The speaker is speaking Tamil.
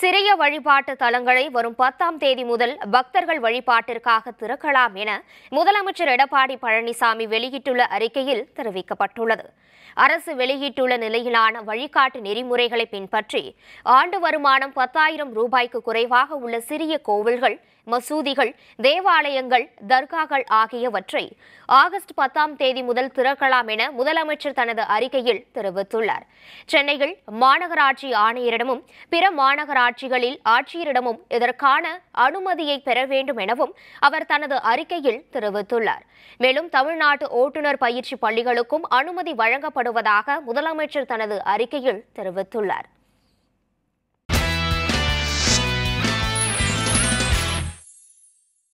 சிறிய வழிபாட்டு தலங்களை வரும் பத்தாம் தேதி முதல் பக்தர்கள் வழிபாட்டிற்காக திறக்கலாம் என முதலமைச்சர் எடப்பாடி பழனிசாமி வெளியிட்டுள்ள அறிக்கையில் தெரிவிக்கப்பட்டுள்ளது அரசு வெளியிட்டுள்ள நிலையிலான வழிகாட்டு நெறிமுறைகளை பின்பற்றி ஆண்டு வருமானம் பத்தாயிரம் ரூபாய்க்கு குறைவாக உள்ள சிறிய கோவில்கள் மசூதிகள் தேவாலயங்கள் தர்காக்கள் ஆகியவற்றை ஆகஸ்ட் பத்தாம் தேதி முதல் திறக்கலாம் என முதலமைச்சர் தனது அறிக்கையில் தெரிவித்துள்ளார் சென்னையில் மாநகராட்சி ஆணையரிடமும் பிற மாநகராட்சி நகராட்சிகளில் ஆட்சியரிடமும் இதற்கான அனுமதியை பெற வேண்டும் எனவும் அவர் தனது அறிக்கையில் தெரிவித்துள்ளார் மேலும் தமிழ்நாட்டு ஓட்டுநர் பயிற்சி பள்ளிகளுக்கும் அனுமதி வழங்கப்படுவதாக முதலமைச்சர் தனது அறிக்கையில் தெரிவித்துள்ளார்